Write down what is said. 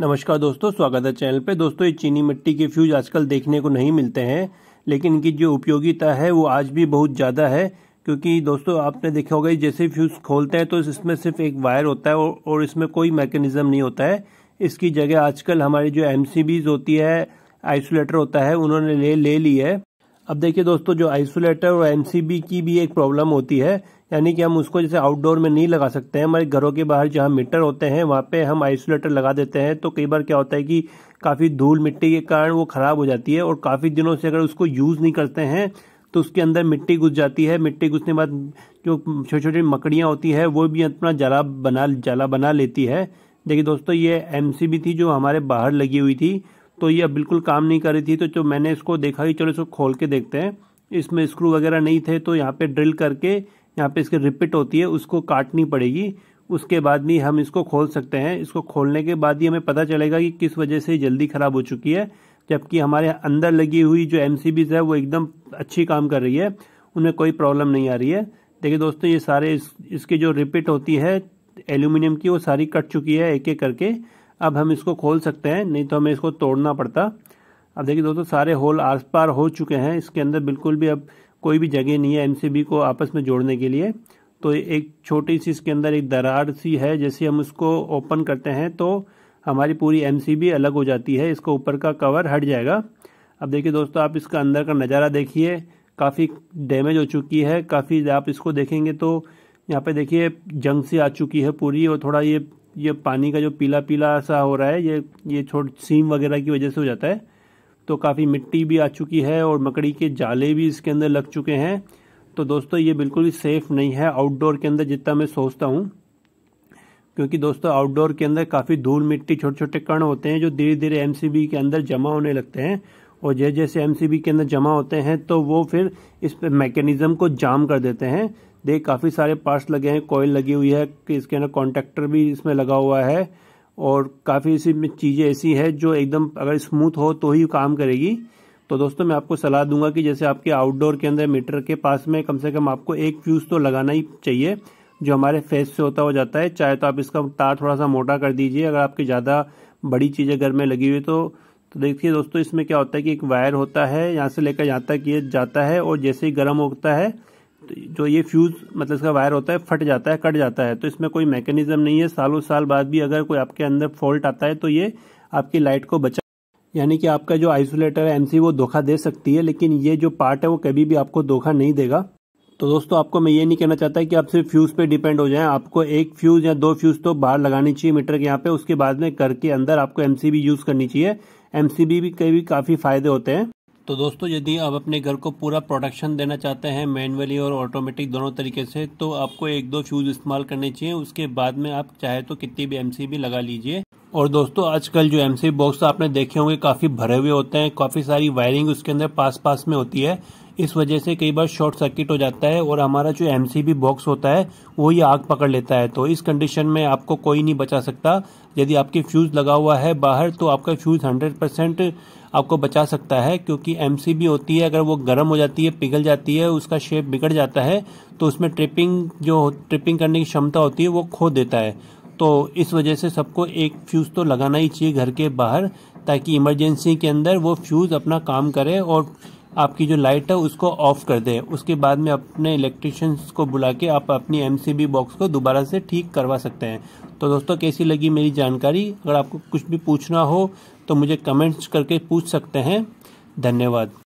नमस्कार दोस्तों स्वागत है चैनल पे दोस्तों ये चीनी मिट्टी के फ्यूज आजकल देखने को नहीं मिलते हैं लेकिन इनकी जो उपयोगिता है वो आज भी बहुत ज़्यादा है क्योंकि दोस्तों आपने देखा होगा जैसे फ्यूज़ खोलते हैं तो इसमें सिर्फ एक वायर होता है और इसमें कोई मैकेनिज्म नहीं होता है इसकी जगह आजकल हमारी जो एम होती है आइसोलेटर होता है उन्होंने ले ले ली है अब देखिए दोस्तों जो आइसोलेटर और एम की भी एक प्रॉब्लम होती है यानी कि हम उसको जैसे आउटडोर में नहीं लगा सकते हैं हमारे घरों के बाहर जहाँ मीटर होते हैं वहाँ पे हम आइसोलेटर लगा देते हैं तो कई बार क्या होता है कि काफ़ी धूल मिट्टी के कारण वो ख़राब हो जाती है और काफ़ी दिनों से अगर उसको यूज़ नहीं करते हैं तो उसके अंदर मिट्टी घुस जाती है मिट्टी घुसने बाद जो छोटी छोटी मकड़ियाँ होती है वो भी अपना जला बना जला बना लेती है देखिए दोस्तों ये एम थी जो हमारे बाहर लगी हुई थी तो ये अब बिल्कुल काम नहीं कर रही थी तो जो मैंने इसको देखा कि चलो इसको खोल के देखते हैं इसमें स्क्रू वगैरह नहीं थे तो यहाँ पे ड्रिल करके यहाँ पे इसकी रिपिट होती है उसको काटनी पड़ेगी उसके बाद भी हम इसको खोल सकते हैं इसको खोलने के बाद ही हमें पता चलेगा कि किस वजह से जल्दी ख़राब हो चुकी है जबकि हमारे अंदर लगी हुई जो एम है वो एकदम अच्छी काम कर रही है उनमें कोई प्रॉब्लम नहीं आ रही है देखिए दोस्तों ये सारे इस, इसकी जो रिपिट होती है एल्यूमिनियम की वो सारी कट चुकी है एक एक करके अब हम इसको खोल सकते हैं नहीं तो हमें इसको तोड़ना पड़ता अब देखिए दोस्तों सारे होल आस पार हो चुके हैं इसके अंदर बिल्कुल भी अब कोई भी जगह नहीं है बी को आपस में जोड़ने के लिए तो एक छोटी सी इसके अंदर एक दरार सी है जैसे हम उसको ओपन करते हैं तो हमारी पूरी बी अलग हो जाती है इसको ऊपर का कवर हट जाएगा अब देखिए दोस्तों आप इसका अंदर का नज़ारा देखिए काफ़ी डैमेज हो चुकी है काफ़ी आप इसको देखेंगे तो यहाँ पे देखिए जंग सी आ चुकी है पूरी और थोड़ा ये ये पानी का जो पीला पीला सा हो रहा है ये ये छोट सीम वगैरह की वजह से हो जाता है तो काफ़ी मिट्टी भी आ चुकी है और मकड़ी के जाले भी इसके अंदर लग चुके हैं तो दोस्तों ये बिल्कुल भी सेफ़ नहीं है आउटडोर के अंदर जितना मैं सोचता हूँ क्योंकि दोस्तों आउटडोर के अंदर काफ़ी धूल मिट्टी छोटे छोटे कण होते हैं जो धीरे धीरे एम के अंदर जमा होने लगते हैं और जैसे जैसे एम के अंदर जमा होते हैं तो वो फिर इस मैकेनिज़्म को जाम कर देते हैं देख काफ़ी सारे पार्ट्स लगे हैं कोयल लगी हुई है कि इसके अंदर कॉन्टेक्टर भी इसमें लगा हुआ है और काफ़ी सी चीज़ें ऐसी हैं जो एकदम अगर स्मूथ हो तो ही काम करेगी तो दोस्तों मैं आपको सलाह दूंगा कि जैसे आपके आउटडोर के अंदर मीटर के पास में कम से कम आपको एक फ्यूज़ तो लगाना ही चाहिए जो हमारे फेस से होता हो जाता है चाहे तो आप इसका तार थोड़ा सा मोटा कर दीजिए अगर आपकी ज़्यादा बड़ी चीज़ें घर में लगी हुई तो तो देखिए दोस्तों इसमें क्या होता है कि एक वायर होता है यहाँ से लेकर यहाँ तक ये जाता है और जैसे ही गर्म होता है जो ये फ्यूज़ मतलब इसका वायर होता है फट जाता है कट जाता है तो इसमें कोई मैकेनिज्म नहीं है सालों साल बाद भी अगर कोई आपके अंदर फॉल्ट आता है तो ये आपकी लाइट को बचा यानी कि आपका जो आइसोलेटर है एमसी वो धोखा दे सकती है लेकिन ये जो पार्ट है वो कभी भी आपको धोखा नहीं देगा तो दोस्तों आपको मैं ये नहीं कहना चाहता कि आप सिर्फ फ्यूज़ पे डिपेंड हो जाए आपको एक फ्यूज़ या दो फ्यूज़ तो बाहर लगानी चाहिए मीटर के यहाँ पे उसके बाद में घर के अंदर आपको एमसीबी यूज़ करनी चाहिए एमसीबी भी के भी काफ़ी फायदे होते हैं तो दोस्तों यदि आप अपने घर को पूरा प्रोटेक्शन देना चाहते हैं मैनुअली और ऑटोमेटिक दोनों तरीके से तो आपको एक दो फ्यूज़ इस्तेमाल करने चाहिए उसके बाद में आप चाहे तो कितनी भी एमसीबी लगा लीजिए और दोस्तों आजकल जो एमसी बॉक्स आपने देखे होंगे काफ़ी भरे हुए होते हैं काफ़ी सारी वायरिंग उसके अंदर पास पास में होती है इस वजह से कई बार शॉर्ट सर्किट हो जाता है और हमारा जो एम बॉक्स होता है वो ये आग पकड़ लेता है तो इस कंडीशन में आपको कोई नहीं बचा सकता यदि आपके फ्यूज़ लगा हुआ है बाहर तो आपका फ्यूज़ हंड्रेड परसेंट आपको बचा सकता है क्योंकि एम होती है अगर वो गर्म हो जाती है पिघल जाती है उसका शेप बिगड़ जाता है तो उसमें ट्रिपिंग जो ट्रिपिंग करने की क्षमता होती है वो खो देता है तो इस वजह से सबको एक फ्यूज़ तो लगाना ही चाहिए घर के बाहर ताकि इमरजेंसी के अंदर वो फ्यूज़ अपना काम करे और आपकी जो लाइट है उसको ऑफ कर दें उसके बाद में अपने इलेक्ट्रिशियंस को बुला के आप अपनी एमसीबी बॉक्स को दोबारा से ठीक करवा सकते हैं तो दोस्तों कैसी लगी मेरी जानकारी अगर आपको कुछ भी पूछना हो तो मुझे कमेंट्स करके पूछ सकते हैं धन्यवाद